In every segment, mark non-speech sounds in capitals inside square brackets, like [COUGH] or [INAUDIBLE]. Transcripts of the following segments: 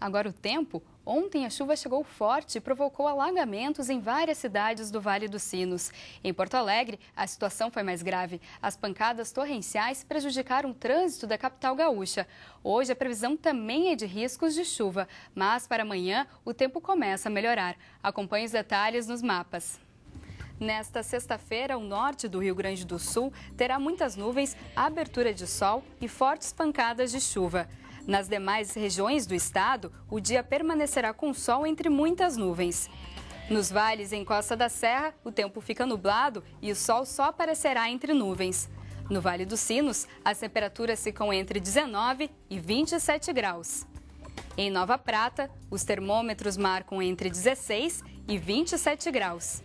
Agora o tempo. Ontem a chuva chegou forte e provocou alagamentos em várias cidades do Vale dos Sinos. Em Porto Alegre, a situação foi mais grave. As pancadas torrenciais prejudicaram o trânsito da capital gaúcha. Hoje a previsão também é de riscos de chuva, mas para amanhã o tempo começa a melhorar. Acompanhe os detalhes nos mapas. Nesta sexta-feira, o norte do Rio Grande do Sul terá muitas nuvens, abertura de sol e fortes pancadas de chuva. Nas demais regiões do estado, o dia permanecerá com sol entre muitas nuvens. Nos vales em Costa da Serra, o tempo fica nublado e o sol só aparecerá entre nuvens. No Vale dos Sinos, as temperaturas ficam entre 19 e 27 graus. Em Nova Prata, os termômetros marcam entre 16 e 27 graus.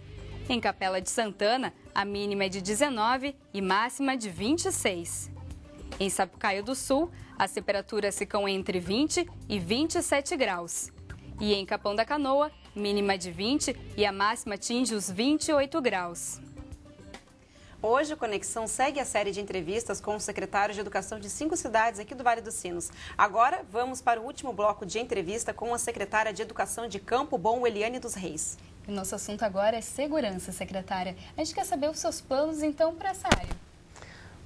Em Capela de Santana, a mínima é de 19 e máxima de 26. Em Sapucaio do Sul, as temperaturas ficam entre 20 e 27 graus. E em Capão da Canoa, mínima de 20 e a máxima atinge os 28 graus. Hoje, o Conexão segue a série de entrevistas com o secretário de Educação de cinco cidades aqui do Vale dos Sinos. Agora, vamos para o último bloco de entrevista com a secretária de Educação de Campo Bom, Eliane dos Reis. O nosso assunto agora é segurança, secretária. A gente quer saber os seus planos, então, para essa área.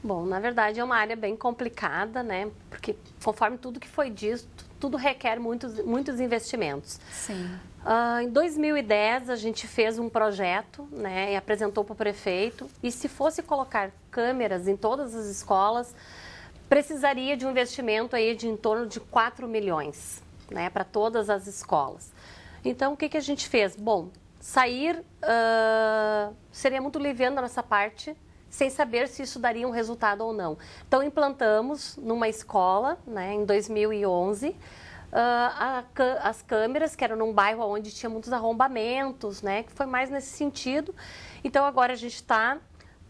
Bom, na verdade é uma área bem complicada, né? Porque conforme tudo que foi dito, tudo requer muitos, muitos investimentos. Sim. Uh, em 2010 a gente fez um projeto, né? E apresentou para o prefeito. E se fosse colocar câmeras em todas as escolas, precisaria de um investimento aí de em torno de 4 milhões, né? Para todas as escolas. Então o que que a gente fez? Bom, sair uh, seria muito leviano da nossa parte sem saber se isso daria um resultado ou não. Então, implantamos numa escola, né, em 2011, Uh, ah, a, as câmeras, que eram num bairro onde tinha muitos arrombamentos, né? Que foi mais nesse sentido. Então agora a gente está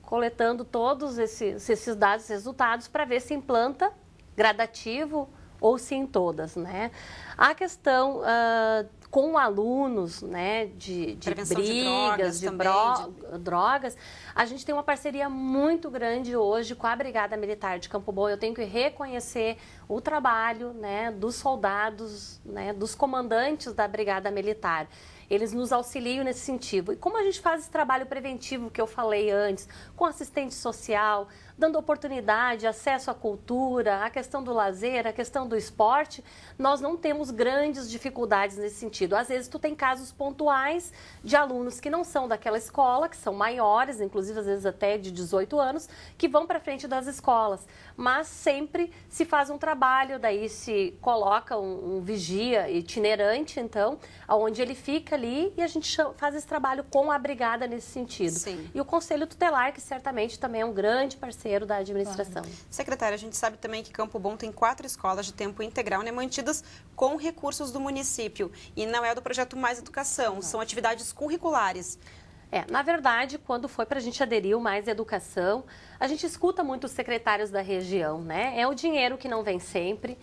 coletando todos esses, esses dados, resultados, para ver se implanta gradativo ou se em todas, né? A questão uh, com alunos né, de, de brigas, de drogas, de, de drogas. A gente tem uma parceria muito grande hoje com a Brigada Militar de Campo Bom. Eu tenho que reconhecer o trabalho né, dos soldados, né, dos comandantes da Brigada Militar. Eles nos auxiliam nesse sentido. E como a gente faz esse trabalho preventivo que eu falei antes, com assistente social, dando oportunidade, acesso à cultura, à questão do lazer, à questão do esporte, nós não temos grandes dificuldades nesse sentido sentido. Às vezes tu tem casos pontuais de alunos que não são daquela escola, que são maiores, inclusive às vezes até de 18 anos, que vão para frente das escolas. Mas sempre se faz um trabalho, daí se coloca um, um vigia itinerante, então, aonde ele fica ali e a gente chama, faz esse trabalho com a brigada nesse sentido. Sim. E o Conselho Tutelar, que certamente também é um grande parceiro da administração. Claro. Secretária, a gente sabe também que Campo Bom tem quatro escolas de tempo integral, né, mantidas com recursos do município. E não é do projeto Mais Educação, são atividades curriculares. É, na verdade, quando foi para a gente aderir o Mais Educação, a gente escuta muito os secretários da região, né? É o dinheiro que não vem sempre.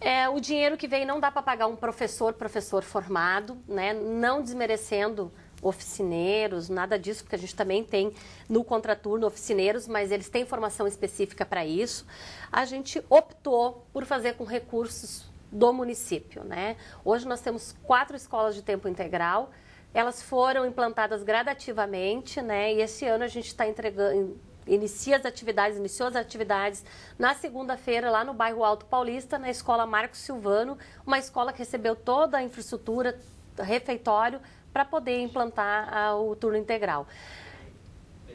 É, o dinheiro que vem não dá para pagar um professor, professor formado, né? Não desmerecendo oficineiros, nada disso, porque a gente também tem no contraturno oficineiros, mas eles têm formação específica para isso. A gente optou por fazer com recursos do município. Né? Hoje nós temos quatro escolas de tempo integral. Elas foram implantadas gradativamente, né? E esse ano a gente está entregando, inicia as atividades, iniciou as atividades na segunda-feira lá no bairro Alto Paulista, na escola Marcos Silvano, uma escola que recebeu toda a infraestrutura, refeitório, para poder implantar o turno integral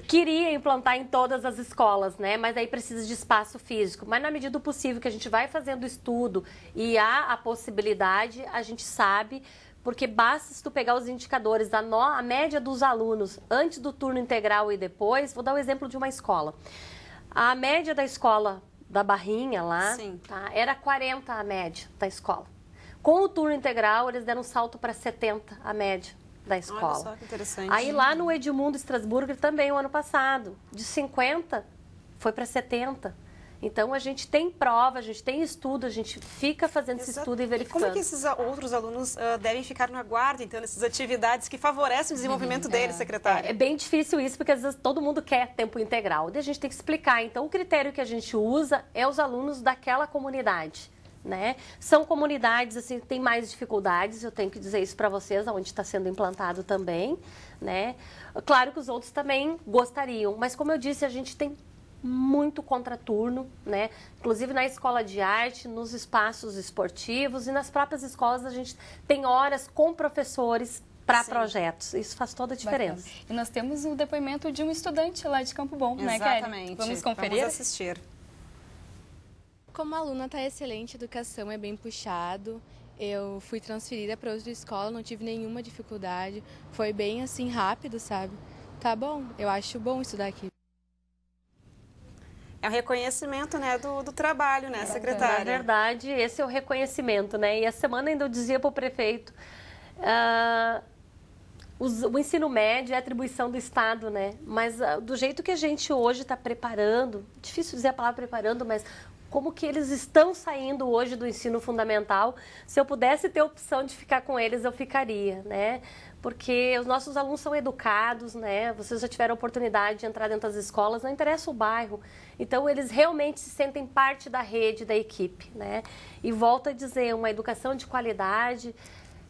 queria implantar em todas as escolas, né? Mas aí precisa de espaço físico. Mas na medida do possível que a gente vai fazendo estudo e há a possibilidade, a gente sabe porque basta se tu pegar os indicadores da no, a média dos alunos antes do turno integral e depois, vou dar o um exemplo de uma escola. A média da escola da Barrinha lá, tá, era 40 a média da escola. Com o turno integral, eles deram um salto para 70 a média da escola. Olha só que interessante. Aí lá no Edmundo Strasburger também, o ano passado, de 50 foi para 70. Então a gente tem prova, a gente tem estudo, a gente fica fazendo Exato. esse estudo e verificando. E como é que esses outros alunos uh, devem ficar no aguardo, então, nessas atividades que favorecem o desenvolvimento uhum, [LAUGHS] deles, é, secretária? É, é, bem difícil isso, porque às vezes todo mundo quer tempo integral. E a gente tem que explicar. Então, o critério que a gente usa é os alunos daquela comunidade né? São comunidades assim que têm mais dificuldades, eu tenho que dizer isso para vocês, onde está sendo implantado também, né? Claro que os outros também gostariam, mas como eu disse, a gente tem muito contraturno, né? Inclusive na escola de arte, nos espaços esportivos e nas próprias escolas a gente tem horas com professores para projetos. Isso faz toda a diferença. Bacana. E nós temos o depoimento de um estudante lá de Campo Bom, né, Exatamente. né, Vamos conferir? Vamos assistir. Como aluna está excelente, a educação é bem puxado. Eu fui transferida para outra escola, não tive nenhuma dificuldade. Foi bem assim rápido, sabe? Tá bom, eu acho bom estudar aqui. É o reconhecimento né, do, do trabalho, né, é secretária? Na é verdade, esse é o reconhecimento, né? E a semana ainda eu dizia para o prefeito. Uh, o ensino médio é atribuição do Estado, né? Mas uh, do jeito que a gente hoje está preparando, difícil dizer a palavra preparando, mas como que eles estão saindo hoje do ensino fundamental. Se eu pudesse ter a opção de ficar com eles, eu ficaria, né? Porque os nossos alunos são educados, né? Vocês já tiveram a oportunidade de entrar dentro das escolas, não interessa o bairro. Então, eles realmente se sentem parte da rede, da equipe, né? E volto a dizer, uma educação de qualidade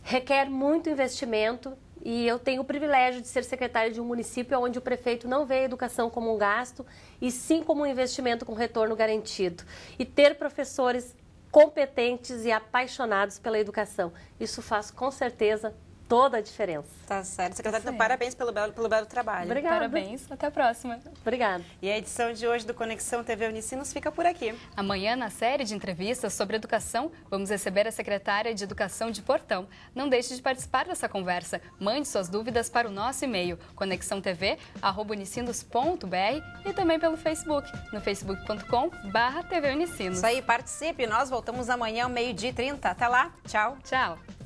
requer muito investimento e eu tenho o privilégio de ser secretária de um município onde o prefeito não vê a educação como um gasto e sim como um investimento com retorno garantido. E ter professores competentes e apaixonados pela educação. Isso faz com certeza toda a diferença. Tá certo. Tá secretária, então, parabéns pelo belo, pelo belo trabalho. Obrigada. Parabéns. Até a próxima. Obrigada. E a edição de hoje do Conexão TV Unicinos fica por aqui. Amanhã, na série de entrevistas sobre educação, vamos receber a secretária de Educação de Portão. Não deixe de participar dessa conversa. Mande suas dúvidas para o nosso e-mail, conexãotv.unicinos.br e também pelo Facebook, no facebook.com Isso aí, participe. Nós voltamos amanhã meio-dia e 30. Até lá. Tchau. Tchau.